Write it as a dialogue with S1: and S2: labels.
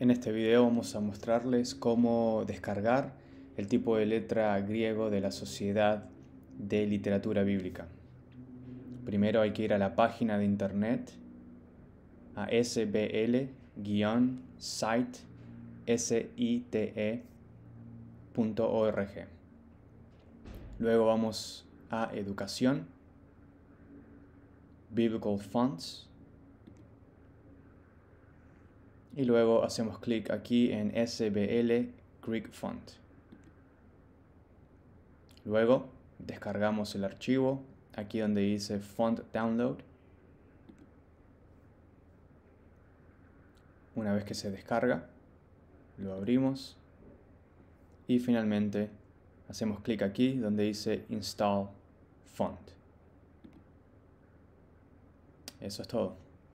S1: En este video vamos a mostrarles cómo descargar el tipo de letra griego de la Sociedad de Literatura Bíblica. Primero hay que ir a la página de internet a sbl-site.org. E Luego vamos a educación, Biblical Funds, y luego hacemos clic aquí en SBL Greek Font. Luego descargamos el archivo aquí donde dice Font Download. Una vez que se descarga, lo abrimos y finalmente hacemos clic aquí donde dice Install Font.
S2: Eso es todo.